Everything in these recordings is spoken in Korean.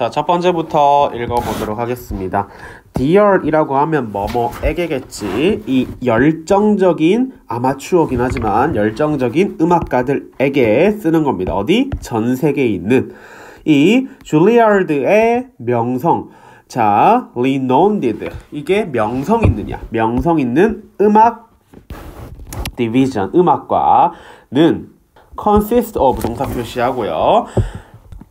자, 첫 번째부터 읽어보도록 하겠습니다. Dear이라고 하면 뭐뭐에게겠지. 이 열정적인 아마추어긴 하지만 열정적인 음악가들에게 쓰는 겁니다. 어디? 전 세계에 있는 이 줄리아드의 명성. 자, renowned. 이게 명성 있느냐? 명성 있는 음악 디비전 음악과는 consist of 동사 표시하고요.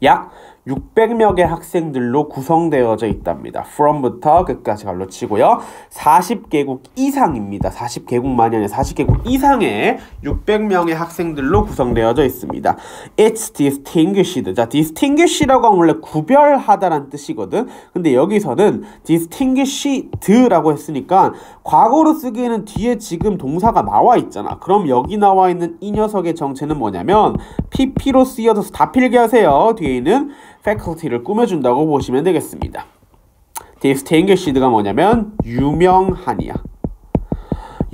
약 600여 개 학생들로 구성되어져 있답니다. from부터 끝까지 발로 치고요. 40개국 이상입니다. 40개국만이 아니라 40개국 이상의 600명의 학생들로 구성되어져 있습니다. It's distinguished. 자, distinguished라고 하면 원래 구별하다란 뜻이거든. 근데 여기서는 distinguished라고 했으니까 과거로 쓰기에는 뒤에 지금 동사가 나와 있잖아. 그럼 여기 나와 있는 이 녀석의 정체는 뭐냐면 pp로 쓰여서 다 필기하세요. 뒤에 있는 faculty를 꾸며준다고 보시면 되겠습니다. distinguished가 뭐냐면 유명한이야.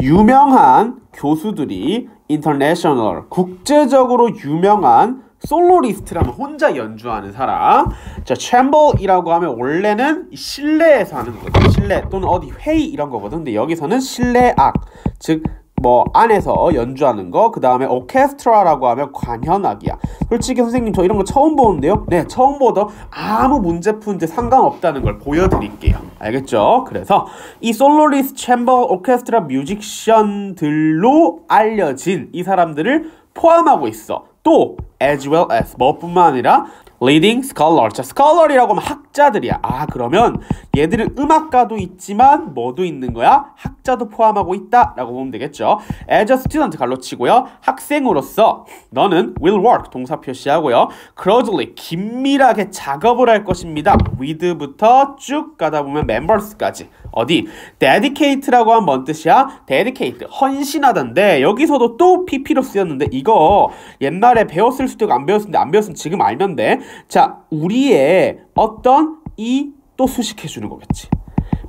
유명한 교수들이 international, 국제적으로 유명한 솔로리스트라면 혼자 연주하는 사람. 자, 챔버이라고 하면 원래는 실내에서 하는 거거 실내 또는 어디 회의 이런 거거든. 근데 여기서는 실내악, 즉뭐 안에서 연주하는 거, 그 다음에 오케스트라라고 하면 관현악이야. 솔직히 선생님 저 이런 거 처음 보는데요. 네, 처음 보던 아무 문제 푼지 상관없다는 걸 보여드릴게요. 알겠죠? 그래서 이 솔로리스 챔버 오케스트라 뮤직션들로 알려진 이 사람들을 포함하고 있어. 또 as well as 뭐뿐만 아니라 leading scholar. 자, scholar이라고 하면 학자들이야. 아, 그러면 얘들은 음악가도 있지만 뭐도 있는 거야? 학자도 포함하고 있다. 라고 보면 되겠죠. as a student 갈로치고요. 학생으로서 너는 will work 동사 표시하고요. closely 긴밀하게 작업을 할 것입니다. with부터 쭉 가다 보면 members까지. 어디? dedicate라고 하면 뭔 뜻이야? dedicate. 헌신하던데 여기서도 또 pp로 쓰였는데 이거 옛날에 배웠을 수도 있고 안 배웠을 수도 있는데안 배웠으면 지금 알면 돼. 자, 우리의 어떤 이 또 수식해 주는 거겠지.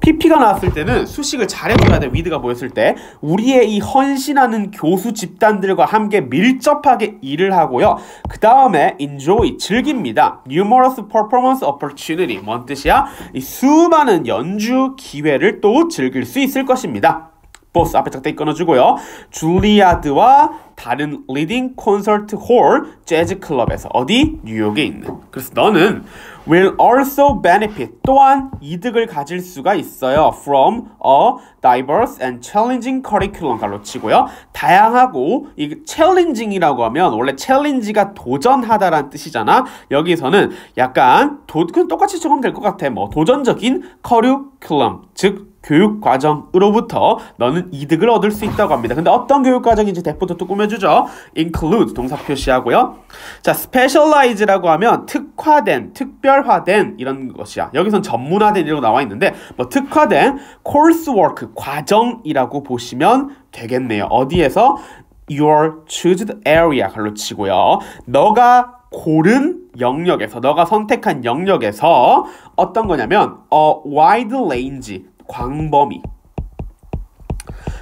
PP가 나왔을 때는 수식을 잘해줘야 돼. 위드가 보였을 때. 우리의 이 헌신하는 교수 집단들과 함께 밀접하게 일을 하고요. 그 다음에 enjoy, 즐깁니다. numerous performance opportunity. 뭔 뜻이야? 이 수많은 연주 기회를 또 즐길 수 있을 것입니다. b o 앞에 짝대 기 끊어주고요. 줄리아드와 다른 리딩 콘서트 홀 재즈 클럽에서 어디 뉴욕에 있는. 그래서 너는 will also benefit 또한 이득을 가질 수가 있어요. from a diverse and challenging curriculum 가로 치고요. 다양하고 이 challenging이라고 하면 원래 challenge가 도전하다라는 뜻이잖아. 여기서는 약간 도, 똑같이 적으면 될것 같아. 뭐 도전적인 커리큘럼 즉 교육 과정으로부터 너는 이득을 얻을 수 있다고 합니다. 근데 어떤 교육 과정인지 대포도 또 꾸며주죠. include 동사 표시하고요. 자, specialize라고 하면 특화된, 특별화된 이런 것이야. 여기선 전문화된 이라고 나와 있는데 뭐 특화된 coursework 과정이라고 보시면 되겠네요. 어디에서 your chosen area 걸로 치고요. 너가 고른 영역에서 너가 선택한 영역에서 어떤 거냐면 a wide range 광범위.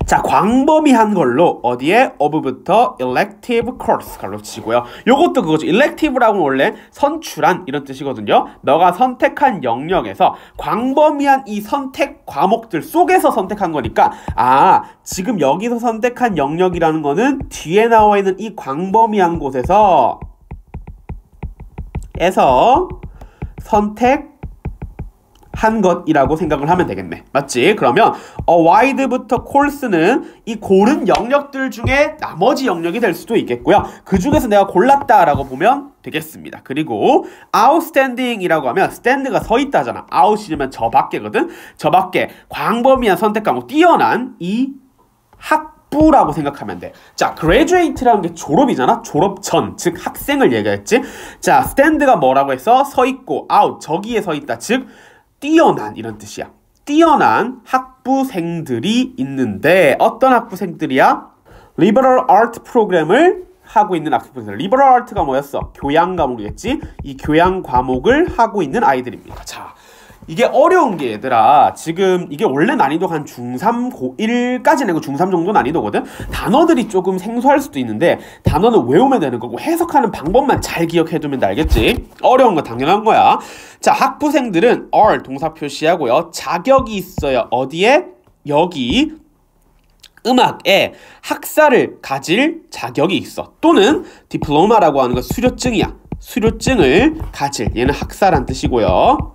자, 광범위한 걸로 어디에 어부부터 elective course 갈로 치고요. 요것도 그거죠. elective라고 원래 선출한 이런 뜻이거든요. 너가 선택한 영역에서 광범위한 이 선택 과목들 속에서 선택한 거니까 아, 지금 여기서 선택한 영역이라는 거는 뒤에 나와 있는 이 광범위한 곳에서 에서 선택 한 것이라고 생각을 하면 되겠네. 맞지? 그러면 어와이드부터콜스는이 고른 영역들 중에 나머지 영역이 될 수도 있겠고요. 그 중에서 내가 골랐다라고 보면 되겠습니다. 그리고 아웃스탠딩이라고 하면 스탠드가서 있다잖아. 아웃 t 이면저 밖에거든. 저 밖에 광범위한 선택 하고 뛰어난 이 학. 부라고 생각하면 돼. 자, graduate라는 게 졸업이잖아. 졸업 전, 즉 학생을 얘기했지. 자, stand가 뭐라고 해서 서 있고 out 저기에 서 있다. 즉 뛰어난 이런 뜻이야. 뛰어난 학부생들이 있는데 어떤 학부생들이야? 리버럴 아트 프로그램을 하고 있는 학부생들. 리버럴 아트가 뭐였어? 교양 과목이겠지? 이 교양 과목을 하고 있는 아이들입니다. 자, 이게 어려운 게 얘들아 지금 이게 원래 난이도가 한 중3 고1까지 내고 중3 정도 난이도거든 단어들이 조금 생소할 수도 있는데 단어는 외우면 되는 거고 해석하는 방법만 잘 기억해두면 알겠지 어려운 거 당연한 거야 자 학부생들은 a r 동사 표시하고요 자격이 있어요 어디에? 여기 음악에 학사를 가질 자격이 있어 또는 디플로마라고 하는 거 수료증이야 수료증을 가질 얘는 학사란 뜻이고요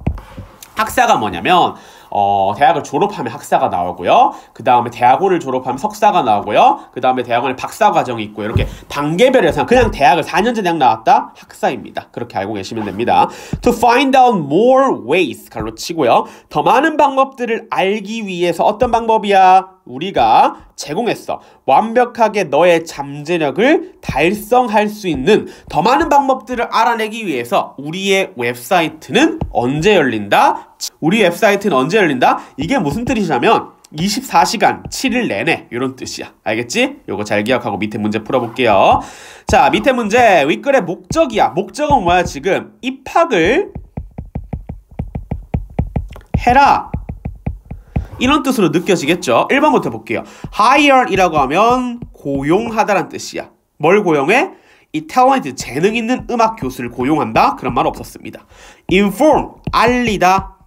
학사가 뭐냐면 어, 대학을 졸업하면 학사가 나오고요. 그 다음에 대학원을 졸업하면 석사가 나오고요. 그 다음에 대학원에 박사 과정이 있고 이렇게 단계별에서 그냥 대학을 4년제 대학 나왔다 학사입니다. 그렇게 알고 계시면 됩니다. To find out more ways 가로 치고요. 더 많은 방법들을 알기 위해서 어떤 방법이야? 우리가 제공했어. 완벽하게 너의 잠재력을 달성할 수 있는 더 많은 방법들을 알아내기 위해서 우리의 웹사이트는 언제 열린다? 우리 웹사이트는 언제 열린다? 이게 무슨 뜻이냐면 24시간 7일 내내 이런 뜻이야. 알겠지? 요거 잘 기억하고 밑에 문제 풀어볼게요. 자 밑에 문제 윗글의 목적이야. 목적은 뭐야 지금? 입학을 해라 이런 뜻으로 느껴지겠죠? 1번부터 볼게요. hire이라고 하면 고용하다란 뜻이야. 뭘 고용해? 이 탤런트 재능 있는 음악 교수를 고용한다 그런 말 없었습니다. inform 알리다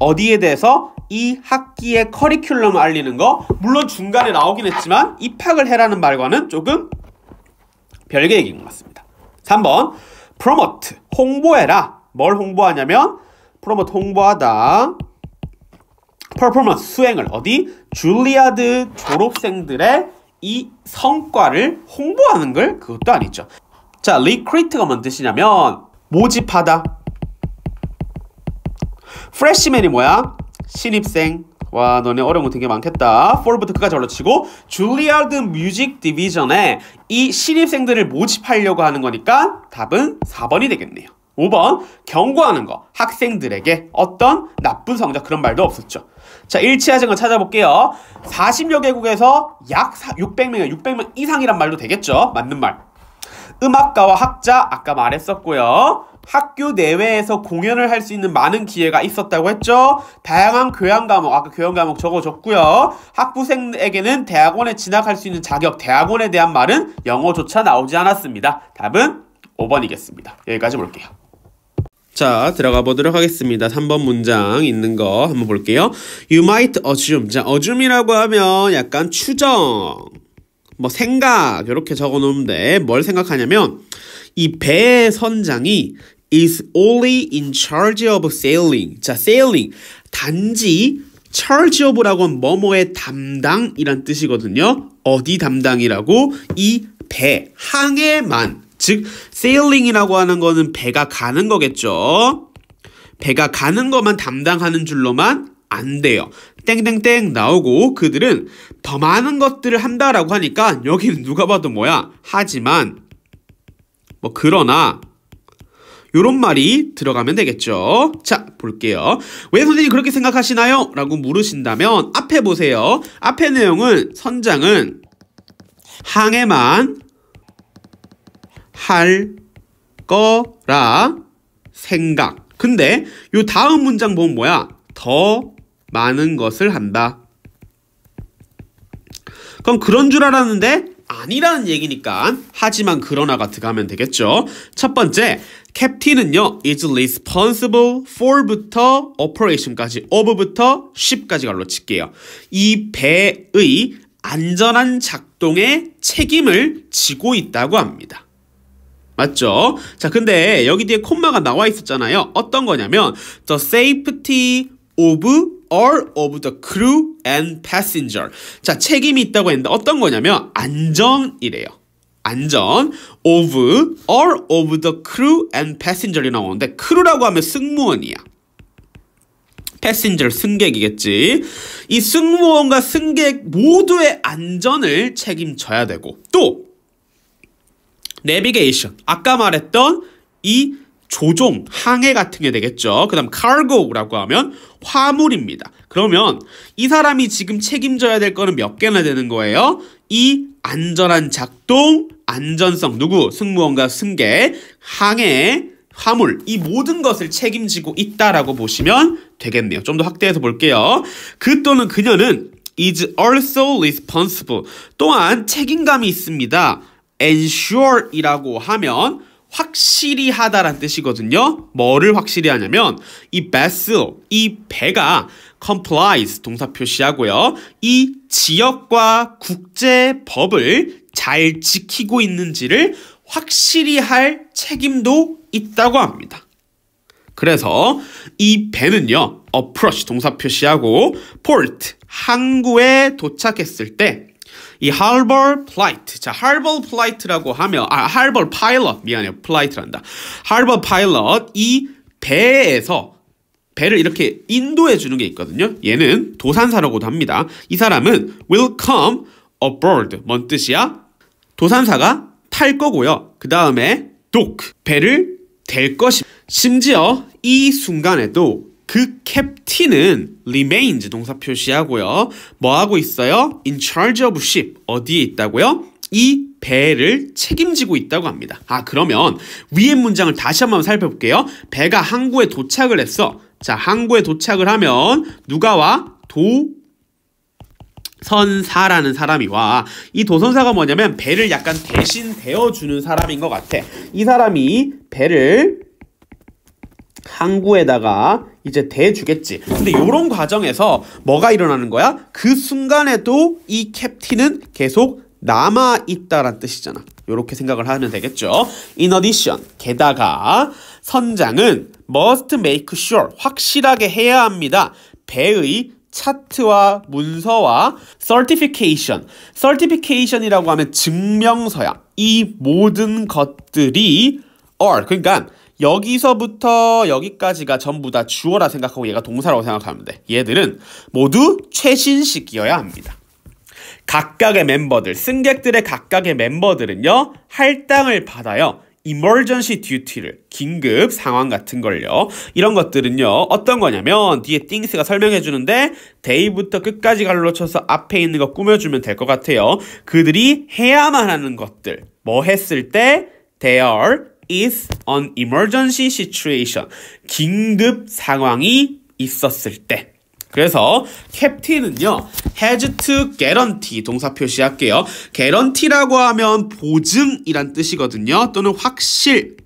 어디에 대해서 이 학기의 커리큘럼을 알리는 거 물론 중간에 나오긴 했지만 입학을 해라는 말과는 조금 별개 얘기인 것 같습니다. 3번 promote 홍보해라 뭘 홍보하냐면 프로모트 홍보하다 퍼포먼스 수행을 어디 줄리아드 졸업생들의 이 성과를 홍보하는 걸 그것도 아니죠. 자, 리크리트가 뭔 뜻이냐면 모집하다. 프레시맨이 뭐야? 신입생. 와 너네 어려운 거 되게 많겠다. 4부터 그까지 올라치고 줄리아드 뮤직 디비전에 이 신입생들을 모집하려고 하는 거니까 답은 4번이 되겠네요. 5번 경고하는 거 학생들에게 어떤 나쁜 성적 그런 말도 없었죠. 자, 일치하신 거 찾아볼게요. 40여 개국에서 약 600명, 600명 이상이란 말도 되겠죠? 맞는 말. 음악가와 학자, 아까 말했었고요. 학교 내외에서 공연을 할 수 있는 많은 기회가 있었다고 했죠. 다양한 교양 과목, 아까 교양 과목 적어줬고요. 학부생에게는 대학원에 진학할 수 있는 자격, 대학원에 대한 말은 영어조차 나오지 않았습니다. 답은 5번이겠습니다. 여기까지 볼게요. 자, 들어가 보도록 하겠습니다. 3번 문장 있는 거 한번 볼게요. You might assume. 자, assume이라고 하면 약간 추정, 뭐 생각 이렇게 적어 놓는데 뭘 생각하냐면 이 배의 선장이 is only in charge of sailing. 자, sailing 단지 charge of라고 는 뭐뭐의 담당이란 뜻이거든요. 어디 담당이라고 이 배, 항에만 즉 sailing이라고 하는 거는 배가 가는 거겠죠. 배가 가는 것만 담당하는 줄로만 안 돼요. 땡땡땡 나오고 그들은 더 많은 것들을 한다라고 하니까 여기는 누가 봐도 뭐야. 하지만 뭐 그러나 요런 말이 들어가면 되겠죠. 자, 볼게요. 왜 선생님 그렇게 생각하시나요? 라고 물으신다면 앞에 보세요. 앞에 내용은 선장은 항해만 할 거라 생각. 근데 요 다음 문장 보면 뭐야? 더 많은 것을 한다. 그럼 그런 줄 알았는데 아니라는 얘기니까 하지만 그러나 같은 가면 되겠죠. 첫 번째, 캡틴은요. is responsible for부터 operation까지 of부터 ship까지 걸로 칠게요. 이 배의 안전한 작동에 책임을 지고 있다고 합니다. 맞죠? 자, 근데 여기 뒤에 콤마가 나와 있었잖아요. 어떤 거냐면 the safety of all of the crew and passenger. 자, 책임이 있다고 했는데 어떤 거냐면 안전이래요. 안전 of all of the crew and passenger이 나오는데 crew라고 하면 승무원이야. 패신저 승객이겠지. 이 승무원과 승객 모두의 안전을 책임져야 되고 또 내비게이션 아까 말했던 이 조종, 항해 같은 게 되겠죠. 그 다음 c a r g 라고 하면 화물입니다. 그러면 이 사람이 지금 책임져야 될 거는 몇 개나 되는 거예요? 이 안전한 작동, 안전성, 누구? 승무원과 승객, 항해, 화물, 이 모든 것을 책임지고 있다라고 보시면 되겠네요. 좀 더 확대해서 볼게요. 그 또는 그녀는 is also responsible. 또한 책임감이 있습니다. ensure이라고 하면 확실히 하다란 뜻이거든요. 뭐를 확실히 하냐면 이 vessel, 이 배가 complies 동사 표시하고요. 이 지역과 국제 법을 잘 지키고 있는지를 확실히 할 책임도 있다고 합니다. 그래서 이 배는요. approach 동사 표시하고 port 항구에 도착했을 때이 harbor plight. 자, harbor plight라고 하면 아, harbor pilot 미안해요. plight란다. harbor pilot 이 배에서 배를 이렇게 인도해 주는 게 있거든요. 얘는 도산사라고도 합니다. 이 사람은 will come aboard 뭔 뜻이야? 도산사가 탈 거고요. 그 다음에 dock 배를 될 것이 심지어 이 순간에도 그 캡틴은 remains 동사 표시하고요. 뭐 하고 있어요? in charge of ship 어디에 있다고요? 이 배를 책임지고 있다고 합니다. 아 그러면 위의 문장을 다시 한번 살펴볼게요. 배가 항구에 도착을 했어. 자 항구에 도착을 하면 누가 와? 도 선사라는 사람이 와. 이 도선사가 뭐냐면 배를 약간 대신 대어주는 사람인 것 같아. 이 사람이 배를 항구에다가 이제 대주겠지. 근데 이런 과정에서 뭐가 일어나는 거야? 그 순간에도 이 캡틴은 계속 남아있다란 뜻이잖아. 이렇게 생각을 하면 되겠죠. In addition, 게다가 선장은 must make sure, 확실하게 해야 합니다. 배의 차트와 문서와 certification, certification이라고 하면 증명서야. 이 모든 것들이 a r 그러니까 여기서부터 여기까지가 전부 다 주어라 생각하고 얘가 동사라고 생각하면 돼. 얘들은 모두 최신식이어야 합니다. 각각의 멤버들, 승객들의 각각의 멤버들은요, 할당을 받아요. emergency duty를 긴급 상황 같은 걸요. 이런 것들은요. 어떤 거냐면 뒤에 띵스가 설명해 주는데 데이부터 끝까지 갈로쳐서 앞에 있는 거 꾸며 주면 될 것 같아요. 그들이 해야만 하는 것들. 뭐 했을 때 they are is an emergency situation. 긴급 상황이 있었을 때. 그래서 캡틴은요 has to guarantee 동사 표시할게요 guarantee라고 하면 보증이란 뜻이거든요 또는 확실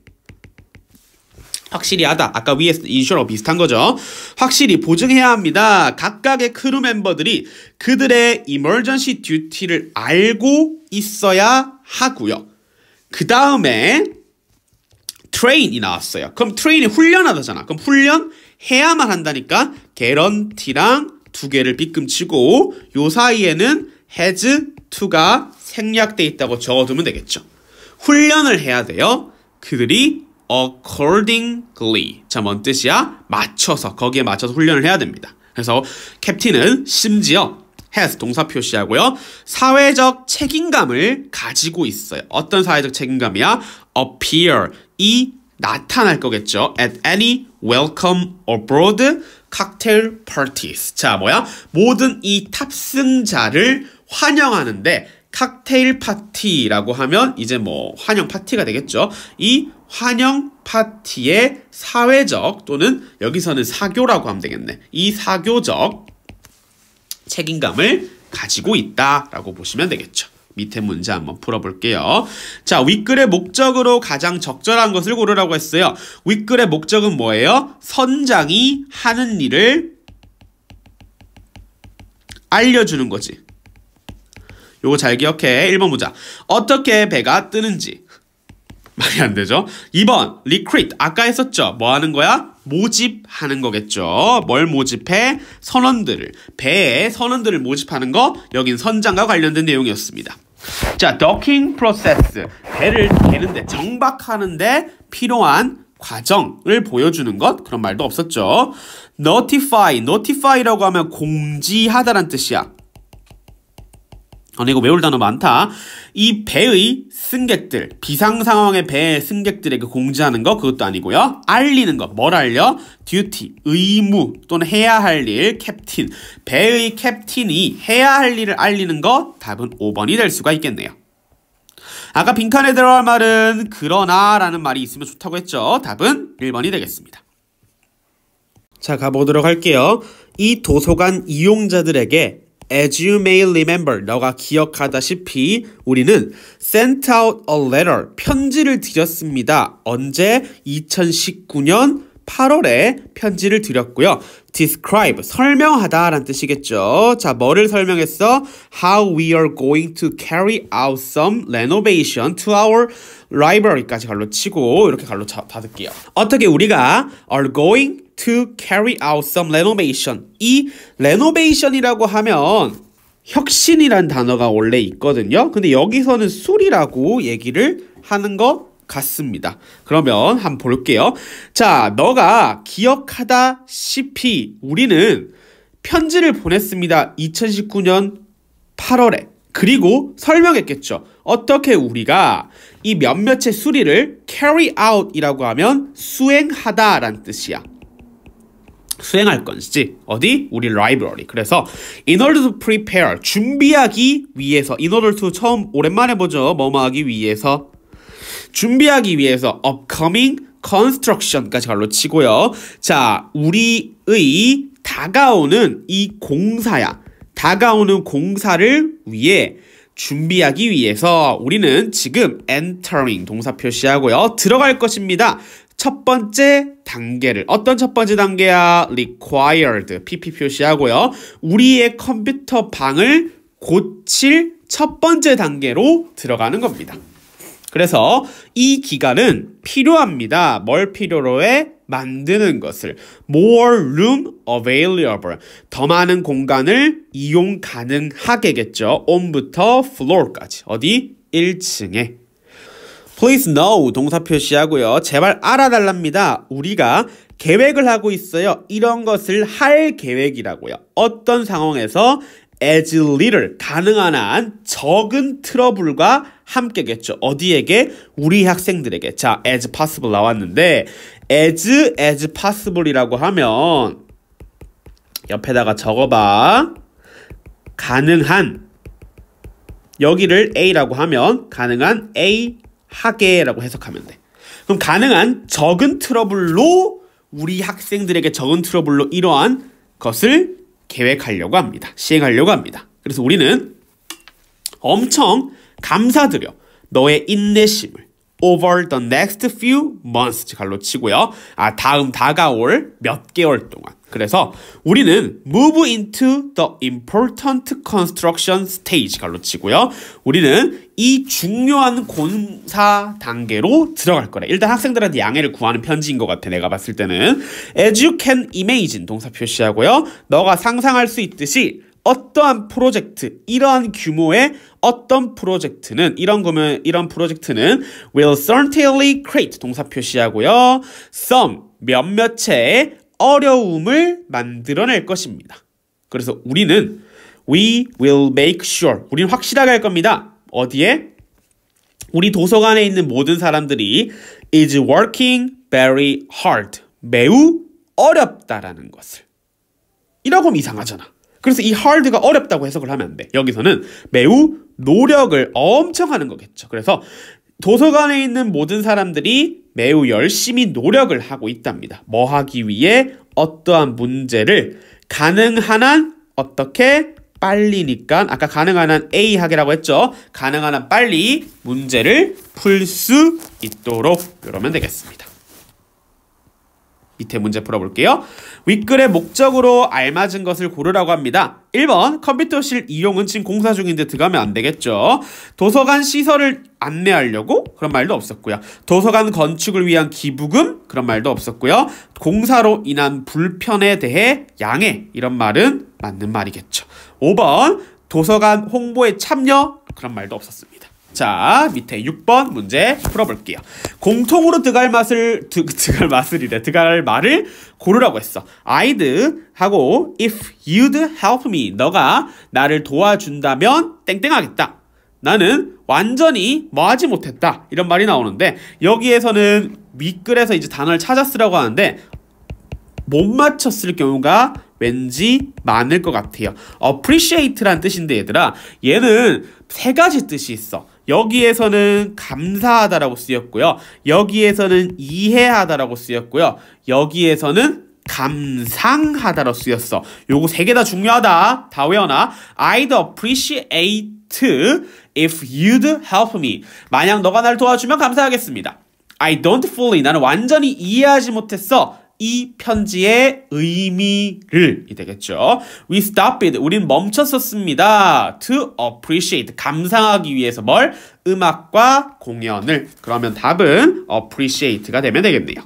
확실히 하다 아까 위에 인슈랑 비슷한 거죠 확실히 보증해야 합니다 각각의 크루 멤버들이 그들의 emergency duty를 알고 있어야 하고요 그 다음에 train이 나왔어요. 그럼 train이 훈련하다잖아. 그럼 훈련해야만 한다니까 guarantee랑 두 개를 빗금치고 요 사이에는 has to가 생략돼 있다고 적어두면 되겠죠. 훈련을 해야 돼요. 그들이 accordingly. 자, 뭔 뜻이야? 맞춰서, 거기에 맞춰서 훈련을 해야 됩니다. 그래서 캡틴은 심지어 has 동사 표시하고요. 사회적 책임감을 가지고 있어요. 어떤 사회적 책임감이야? appear 이 나타날 거겠죠. At any welcome abroad cocktail parties. 자, 뭐야? 모든 이 탑승자를 환영하는데 칵테일 파티라고 하면 이제 뭐 환영 파티가 되겠죠. 이 환영 파티의 사회적 또는 여기서는 사교라고 하면 되겠네. 이 사교적 책임감을 가지고 있다라고 보시면 되겠죠. 밑에 문제 한번 풀어볼게요. 자, 윗글의 목적으로 가장 적절한 것을 고르라고 했어요. 윗글의 목적은 뭐예요? 선장이 하는 일을 알려주는 거지. 요거 잘 기억해. 1번 보자. 어떻게 배가 뜨는지. 말이 안 되죠? 2번, recruit. 아까 했었죠? 뭐 하는 거야? 모집하는 거겠죠. 뭘 모집해? 선원들을. 배에 선원들을 모집하는 거, 여긴 선장과 관련된 내용이었습니다. 자, docking process. 배를 개는데, 정박하는데 필요한 과정을 보여주는 것 그런 말도 없었죠. notify, notify라고 하면 공지하다란 뜻이야. 아니 이거 외울 단어 많다. 이 배의 승객들, 비상 상황의 배의 승객들에게 공지하는 거 그것도 아니고요. 알리는 거, 뭘 알려? d 티 의무 또는 해야 할 일, 캡틴. 배의 캡틴이 해야 할 일을 알리는 거 답은 5번이 될 수가 있겠네요. 아까 빈칸에 들어갈 말은 그러나 라는 말이 있으면 좋다고 했죠. 답은 1번이 되겠습니다. 자, 가보도록 할게요. 이 도서관 이용자들에게 As you may remember, 너가 기억하다시피 우리는 sent out a letter, 편지를 드렸습니다. 언제? 2019년 8월에 편지를 드렸고요. describe, 설명하다 라는 뜻이겠죠. 자, 뭐를 설명했어? How we are going to carry out some renovation to our library까지 갈로 치고 이렇게 갈로 닫을게요. 어떻게 우리가 are going to carry out some renovation. 이 renovation이라고 하면 혁신이란 단어가 원래 있거든요. 근데 여기서는 술이라고 얘기를 하는 것 같습니다. 그러면 한번 볼게요. 자, 너가 기억하다시피 우리는 편지를 보냈습니다. 2019년 8월에. 그리고 설명했겠죠. 어떻게 우리가 이 몇몇의 수리를 carry out이라고 하면 수행하다라는 뜻이야. 수행할 건지 어디 우리 라이브러리 그래서 in order to prepare 준비하기 위해서 in order to 처음 오랜만에 보죠 뭐뭐하기 위해서 준비하기 위해서 upcoming construction까지 갈로 치고요 자 우리의 다가오는 이 공사야 다가오는 공사를 위해 준비하기 위해서 우리는 지금 entering 동사 표시하고요 들어갈 것입니다 첫 번째 단계를 어떤 첫 번째 단계야? required pp 표시하고요. 우리의 컴퓨터 방을 고칠 첫 번째 단계로 들어가는 겁니다. 그래서 이 기간은 필요합니다. 뭘 필요로 해? 만드는 것을 more room available 더 많은 공간을 이용 가능하게겠죠. on부터 floor까지 어디 1층에 Please know 동사 표시하고요. 제발 알아달랍니다. 우리가 계획을 하고 있어요. 이런 것을 할 계획이라고요. 어떤 상황에서 as little 가능한 한 적은 트러블과 함께겠죠. 어디에게? 우리 학생들에게. 자, as possible 나왔는데 as as possible이라고 하면 옆에다가 적어봐. 가능한 여기를 A라고 하면 가능한 A 하게라고 해석하면 돼. 그럼 가능한 적은 트러블로 우리 학생들에게 적은 트러블로 이러한 것을 계획하려고 합니다. 시행하려고 합니다. 그래서 우리는 엄청 감사드려 너의 인내심을 over the next few months 갈로 치고요. 아 다음 다가올 몇 개월 동안 그래서 우리는 move into the important construction stage 갈로 치고요. 우리는 이 중요한 공사 단계로 들어갈 거래. 일단 학생들한테 양해를 구하는 편지인 것 같아. 내가 봤을 때는 as you can imagine 동사 표시하고요. 너가 상상할 수 있듯이 어떠한 프로젝트, 이러한 규모의 어떤 프로젝트는 이런 거면 이런 프로젝트는 will certainly create 동사 표시하고요. some 몇몇의 어려움을 만들어낼 것입니다. 그래서 우리는 we will make sure 우리는 확실하게 할 겁니다. 어디에? 우리 도서관에 있는 모든 사람들이 is working very hard 매우 어렵다라는 것을 이라고 하면 이상하잖아. 그래서 이 hard가 어렵다고 해석을 하면 안 돼. 여기서는 매우 노력을 엄청 하는 거겠죠. 그래서 도서관에 있는 모든 사람들이 매우 열심히 노력을 하고 있답니다. 뭐 하기 위해 어떠한 문제를 가능한 한 어떻게 빨리니까 아까 가능한 한 A 하기라고 했죠. 가능한 한 빨리 문제를 풀 수 있도록 이러면 되겠습니다. 밑에 문제 풀어볼게요. 윗글의 목적으로 알맞은 것을 고르라고 합니다. 1번 컴퓨터실 이용은 지금 공사 중인데 들어가면 안 되겠죠. 도서관 시설을 안내하려고 그런 말도 없었고요. 도서관 건축을 위한 기부금 그런 말도 없었고요. 공사로 인한 불편에 대해 양해 이런 말은 맞는 말이겠죠. 5번 도서관 홍보에 참여 그런 말도 없었습니다. 자, 밑에 6번 문제 풀어볼게요. 공통으로 드갈 맛을, 드, 드갈 맛을이래. 드갈 말을 고르라고 했어. I'd 하고 if you'd help me. 너가 나를 도와준다면 땡땡 하겠다. 나는 완전히 뭐 하지 못했다. 이런 말이 나오는데 여기에서는 윗글에서 이제 단어를 찾아 쓰라고 하는데 못 맞췄을 경우가 왠지 많을 것 같아요. appreciate란 뜻인데 얘들아 얘는 세 가지 뜻이 있어. 여기에서는 감사하다라고 쓰였고요. 여기에서는 이해하다라고 쓰였고요. 여기에서는 감상하다라고 쓰였어. 요거 세 개 다 중요하다. 다 외워놔. I'd appreciate if you'd help me. 만약 너가 나를 도와주면 감사하겠습니다. I don't fully. 나는 완전히 이해하지 못했어. 이 편지의 의미를 이 되겠죠. We stopped. 우린 멈췄었습니다. To appreciate. 감상하기 위해서 뭘? 음악과 공연을. 그러면 답은 appreciate가 되면 되겠네요.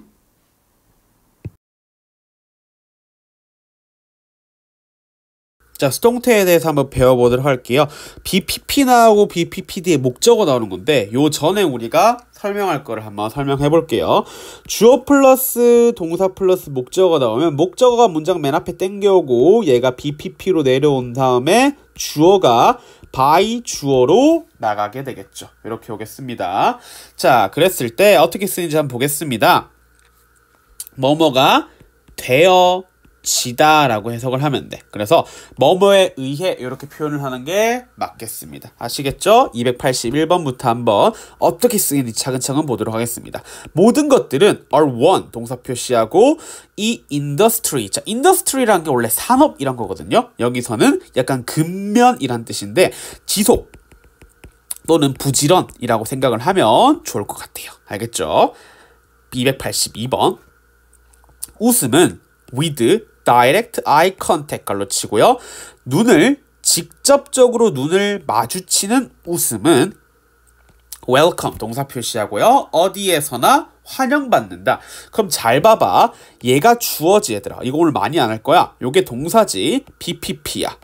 자, 스톤태에 대해서 한번 배워보도록 할게요. BPP 나오고 BPPD의 목적어 나오는 건데 요 전에 우리가 설명할 거를 한번 설명해 볼게요. 주어 플러스 동사 플러스 목적어가 나오면 목적어가 문장 맨 앞에 땡겨오고 얘가 BPP로 내려온 다음에 주어가 by 주어로 나가게 되겠죠. 이렇게 오겠습니다. 자, 그랬을 때 어떻게 쓰는지 한번 보겠습니다. 뭐뭐가 되어 지다라고 해석을 하면 돼. 그래서 뭐뭐에 의해 이렇게 표현을 하는 게 맞겠습니다. 아시겠죠? 281번부터 한번 어떻게 쓰이는지 차근차근 보도록 하겠습니다. 모든 것들은 are one 동사 표시하고 이 industry. 자, industry라는 게 원래 산업이란 거거든요. 여기서는 약간 근면이란 뜻인데 지속 또는 부지런이라고 생각을 하면 좋을 것 같아요. 알겠죠? 282번 웃음은 with direct eye contact 걸로 치고요. 눈을 직접적으로 눈을 마주치는 웃음은 welcome 동사 표시하고요. 어디에서나 환영받는다. 그럼 잘 봐봐. 얘가 주어지 얘들아. 이거 오늘 많이 안 할 거야. 요게 동사지. BPP야.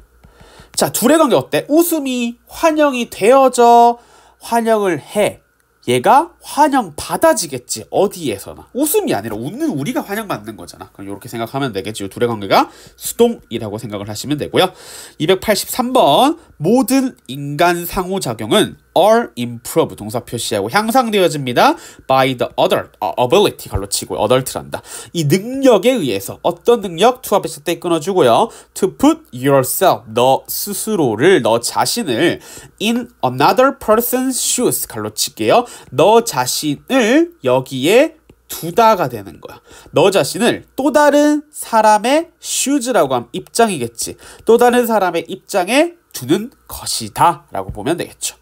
자, 둘의 관계 어때? 웃음이 환영이 되어져 환영을 해. 얘가 환영받아지겠지. 어디에서나. 웃음이 아니라 웃는 우리가 환영받는 거잖아. 그럼 이렇게 생각하면 되겠지요. 둘의 관계가 수동이라고 생각을 하시면 되고요. 283번 모든 인간 상호작용은 are improve 동사 표시하고 향상되어집니다. by the other 어, ability 갈로 치고 adult란다. 이 능력에 의해서 어떤 능력 t 앞에서 때 끊어주고요. to put yourself 너 스스로를 너 자신을 in another person's shoes 갈로 칠게요. 너 자신을 여기에 두다가 되는 거야. 너 자신을 또 다른 사람의 shoes라고 하면 입장이겠지. 또 다른 사람의 입장에 두는 것이다. 라고 보면 되겠죠.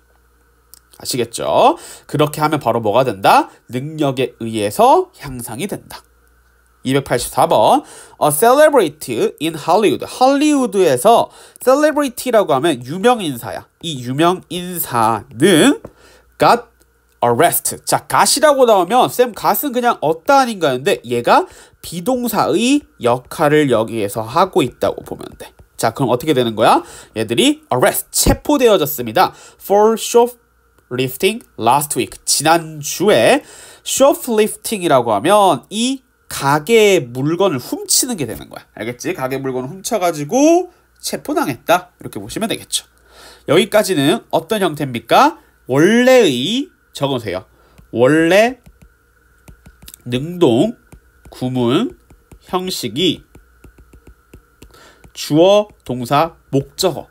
아시겠죠? 그렇게 하면 바로 뭐가 된다? 능력에 의해서 향상이 된다. 284번 A celebrity in Hollywood. 할리우드에서 celebrity라고 하면 유명인사야. 이 유명인사는 got arrest. 자, gat이라고 나오면 쌤 gat은 그냥 어따 아닌가였는데 얘가 비동사의 역할을 여기에서 하고 있다고 보면 돼. 자, 그럼 어떻게 되는 거야? 얘들이 arrest, 체포되어졌습니다. for s h r t lifting last week. 지난주에 shoplifting이라고 하면 이 가게 물건을 훔치는 게 되는 거야. 알겠지? 가게 물건을 훔쳐가지고 체포당했다. 이렇게 보시면 되겠죠. 여기까지는 어떤 형태입니까? 원래의, 적으세요. 원래 능동 구문 형식이 주어, 동사, 목적어.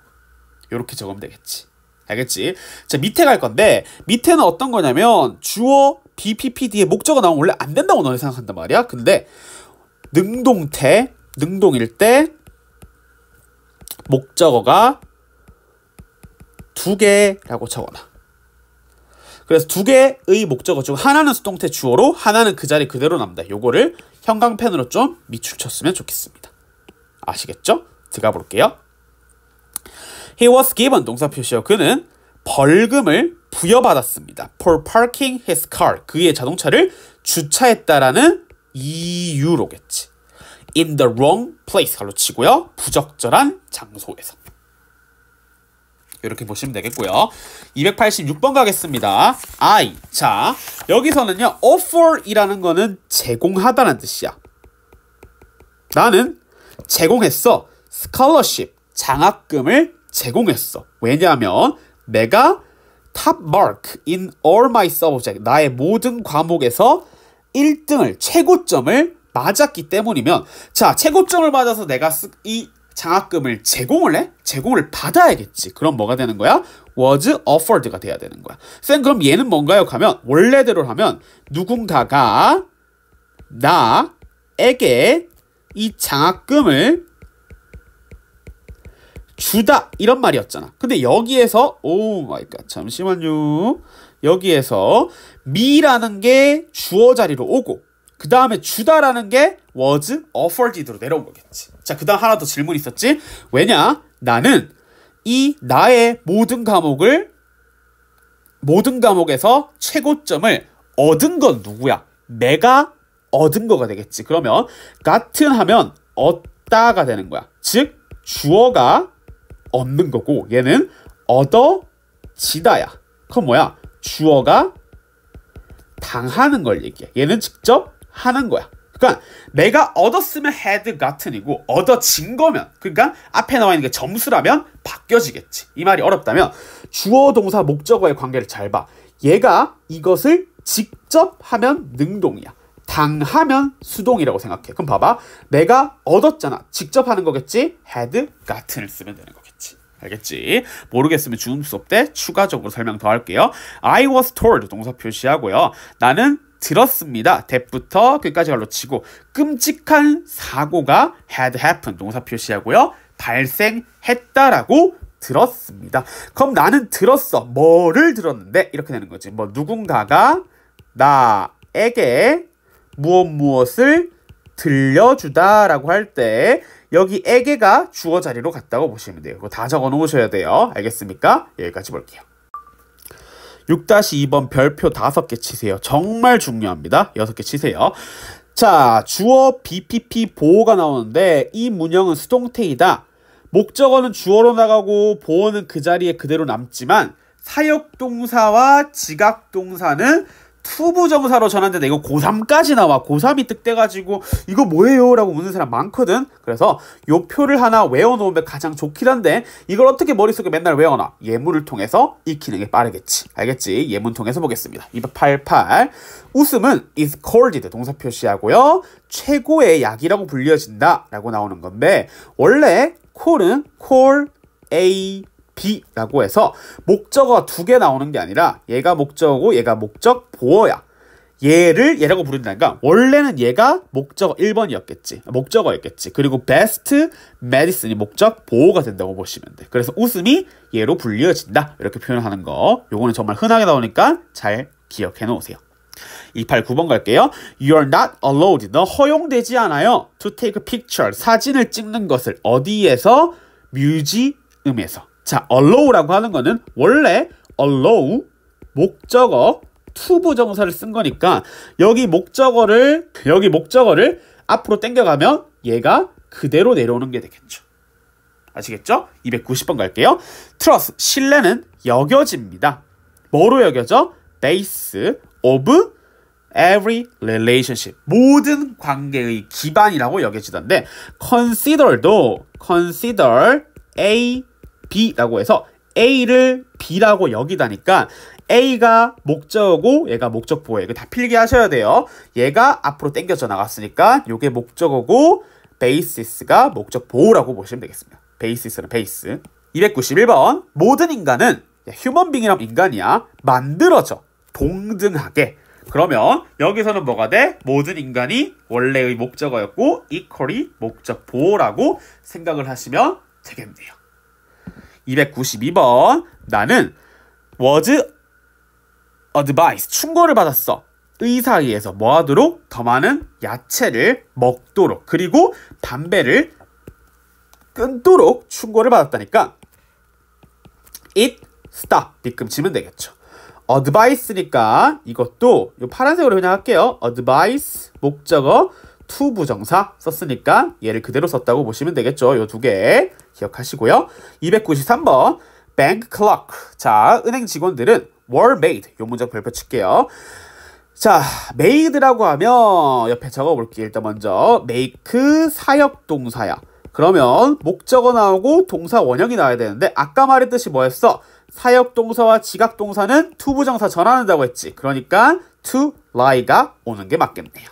이렇게 적으면 되겠지. 알겠지? 자, 밑에 갈 건데, 밑에는 어떤 거냐면, 주어 BPPD의 목적어 나오면 원래 안 된다고 너네 생각한단 말이야. 근데, 능동태, 능동일 때, 목적어가 두 개라고 적어놔. 그래서 두 개의 목적어 중 하나는 수동태 주어로 하나는 그 자리 그대로 남다. 요거를 형광펜으로 좀 밑줄 쳤으면 좋겠습니다. 아시겠죠? 들어가 볼게요. He was given 동사 표시어 그는 벌금을 부여받았습니다. For parking his car 그의 자동차를 주차했다라는 이유로겠지. In the wrong place 가로 치고요. 부적절한 장소에서. 이렇게 보시면 되겠고요. 286번 가겠습니다. I. 자, 여기서는요. offer이라는 거는 제공하다는 뜻이야. 나는 제공했어. scholarship, 장학금을 제공했어. 왜냐하면 내가 top mark in all my subject 나의 모든 과목에서 1등을 최고점을 맞았기 때문이면 자 최고점을 맞아서 내가 이 장학금을 제공을 해? 제공을 받아야겠지. 그럼 뭐가 되는 거야? was offered가 돼야 되는 거야. 쌤 그럼 얘는 뭔가요? 하면 원래대로 하면 누군가가 나에게 이 장학금을 주다 이런 말이었잖아. 근데 여기에서 오 마이 갓 잠시만요. 여기에서 미라는 게 주어 자리로 오고 그 다음에 주다라는 게 was offered로 내려온 거겠지. 자, 그 다음 하나 더 질문 있었지? 왜냐? 나는 이 나의 모든 과목을 모든 과목에서 최고점을 얻은 건 누구야? 내가 얻은 거가 되겠지. 그러면 같은 하면 얻다가 되는 거야. 즉 주어가 얻는 거고 얘는 얻어지다야. 그건 뭐야? 주어가 당하는 걸 얘기해. 얘는 직접 하는 거야. 그러니까 내가 얻었으면 헤드 같은이고 얻어진 거면 그러니까 앞에 나와 있는 게 점수라면 바뀌어지겠지. 이 말이 어렵다면 주어 동사 목적어의 관계를 잘 봐. 얘가 이것을 직접 하면 능동이야. 당하면 수동이라고 생각해. 그럼 봐봐. 내가 얻었잖아. 직접 하는 거겠지? had gotten을 쓰면 되는 거. 알겠지? 모르겠으면 줌 수업 때 추가적으로 설명 더 할게요. I was told 동사 표시하고요. 나는 들었습니다. 대부터 끝까지 걸로 치고 끔찍한 사고가 had happened 동사 표시하고요. 발생했다라고 들었습니다. 그럼 나는 들었어. 뭐를 들었는데 이렇게 되는 거지. 뭐 누군가가 나에게 무엇 무엇을 들려주다라고 할때 여기 에게가 주어 자리로 갔다고 보시면 돼요. 이거 다 적어 놓으셔야 돼요. 알겠습니까? 여기까지 볼게요. 6-2번 별표 5개 치세요. 정말 중요합니다. 6개 치세요. 자, 주어 BPP 보호가 나오는데 이 문형은 수동태이다. 목적어는 주어로 나가고 보호는그 자리에 그대로 남지만 사역동사와 지각동사는 투부 정사로 전환되는데 이거 고3까지 나와. 고3이 득돼가지고 이거 뭐예요? 라고 묻는 사람 많거든. 그래서 요 표를 하나 외워놓으면 가장 좋긴 한데 이걸 어떻게 머릿속에 맨날 외워놔? 예문을 통해서 익히는 게 빠르겠지. 알겠지? 예문 통해서 보겠습니다. 288. 웃음은 is called 동사 표시하고요. 최고의 약이라고 불려진다 라고 나오는 건데 원래 콜은콜 a l a B라고 해서 목적어 두 개 나오는 게 아니라 얘가 목적어고 얘가 목적 보어야. 얘를 얘라고 부른다니까 원래는 얘가 목적어 1번이었겠지. 목적어였겠지. 그리고 best medicine이 목적 보호가 된다고 보시면 돼. 그래서 웃음이 얘로 불려진다 이렇게 표현하는 거. 요거는 정말 흔하게 나오니까 잘 기억해 놓으세요. 289번 갈게요. You are not allowed. 너 허용되지 않아요. To take a picture. 사진을 찍는 것을 어디에서? 뮤지엄에서. 자, allow라고 하는 거는 원래 allow 목적어 to 부정사를 쓴 거니까 여기 목적어를 여기 목적어를 앞으로 당겨가면 얘가 그대로 내려오는 게 되겠죠. 아시겠죠? 290번 갈게요. 트러스 신뢰는 여겨집니다. 뭐로 여겨져? 베이스 오브 every relationship 모든 관계의 기반이라고 여겨지던데 consider도 consider a B라고 해서 A를 B라고 여기다니까 A가 목적어고 얘가 목적보에 이거 다 필기 하셔야 돼요. 얘가 앞으로 땡겨져 나갔으니까 이게 목적어고 베이시스가 목적보라고 호 보시면 되겠습니다. 베이시스는 베이스. 291번 모든 인간은 휴먼빙이란 인간이야 만들어져 동등하게 그러면 여기서는 뭐가 돼? 모든 인간이 원래의 목적어였고 equally 목적보라고 호 생각을 하시면 되겠네요. 292번 나는 was advice 충고를 받았어. 의사에서뭐 하도록? 더 많은 야채를 먹도록 그리고 담배를 끊도록 충고를 받았다니까 it stop 니끔 치면 되겠죠. advice니까 이것도 파란색으로 그냥 할게요. advice 목적어 투부정사 썼으니까 얘를 그대로 썼다고 보시면 되겠죠. 요 두 개. 기억하시고요. 293번 bank clock. 자, 은행 직원들은 were made. 요 문장 별표 칠게요. 자, made라고 하면 옆에 적어볼게요. 일단 먼저 make 사역 동사야. 그러면 목적어 나오고 동사 원형이 나와야 되는데 아까 말했듯이 뭐였어? 사역 동사와 지각 동사는 투부정사 전환한다고 했지. 그러니까 to lie가 오는 게 맞겠네요.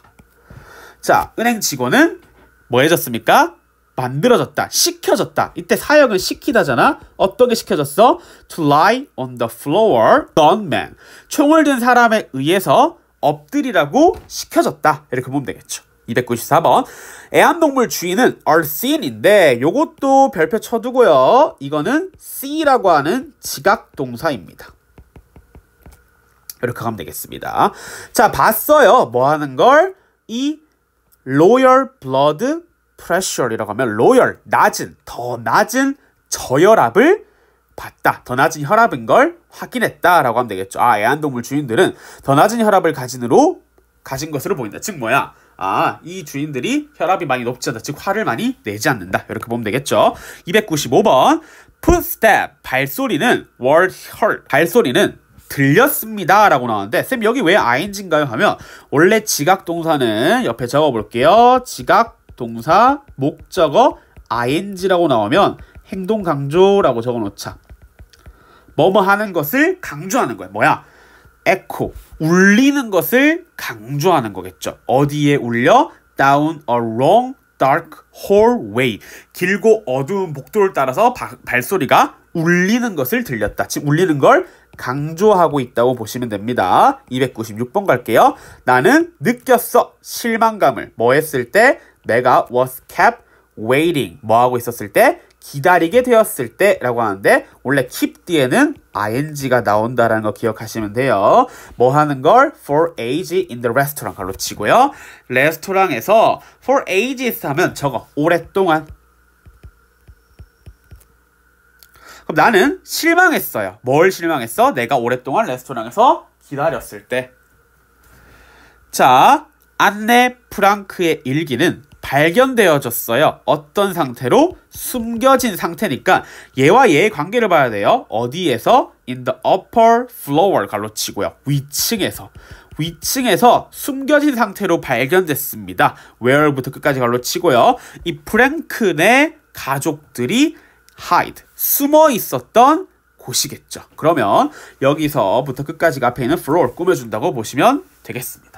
자, 은행 직원은 뭐해졌습니까 만들어졌다, 시켜졌다. 이때 사역은 시키다잖아. 어떻게 시켜졌어? To lie on the floor, done man. 총을 든 사람에 의해서 엎드리라고 시켜졌다. 이렇게 보면 되겠죠. 294번. 애완동물 주인은 are seen인데 요것도 별표 쳐두고요. 이거는 see라고 하는 지각 동사입니다. 이렇게 가면 되겠습니다. 자, 봤어요. 뭐 하는 걸? 이 로열 블러드 pressure이라고 하면 lower, 낮은, 더 낮은 저혈압을 봤다. 더 낮은 혈압인 걸 확인했다라고 하면 되겠죠. 아, 애완동물 주인들은 더 낮은 혈압을 가진으로 가진 것으로 보인다. 즉 뭐야? 아, 이 주인들이 혈압이 많이 높지 않다. 즉 화를 많이 내지 않는다. 이렇게 보면 되겠죠. 295번 footstep 발소리는 word heard 발소리는 들렸습니다 라고 나오는데 쌤 여기 왜 ing인가요 하면 원래 지각 동사는 옆에 적어볼게요 지각 동사, 목적어, ing라고 나오면 행동 강조라고 적어놓자. 뭐뭐 하는 것을 강조하는 거야. 뭐야? 에코, 울리는 것을 강조하는 거겠죠. 어디에 울려? Down a long dark hallway. 길고 어두운 복도를 따라서 바, 발소리가 울리는 것을 들렸다. 즉, 울리는 걸 강조하고 있다고 보시면 됩니다. 296번 갈게요. 나는 느꼈어. 실망감을. 뭐 했을 때? 내가 was kept waiting 뭐하고 있었을 때 기다리게 되었을 때 라고 하는데 원래 keep 뒤에는 ing가 나온다라는 거 기억하시면 돼요. 뭐 하는 걸? for age in the restaurant 걸로 치고요. 레스토랑에서 for ages 하면 저거 오랫동안 그럼 나는 실망했어요. 뭘 실망했어? 내가 오랫동안 레스토랑에서 기다렸을 때. 자, 안내 프랑크의 일기는 발견되어졌어요. 어떤 상태로? 숨겨진 상태니까 얘와 얘의 관계를 봐야 돼요. 어디에서? In the upper floor 갈로치고요. 위층에서. 위층에서 숨겨진 상태로 발견됐습니다. where부터 끝까지 갈로치고요. 이 프랭크네 가족들이 hide, 숨어 있었던 곳이겠죠. 그러면 여기서부터 끝까지 그 앞에 있는 floor 꾸며준다고 보시면 되겠습니다.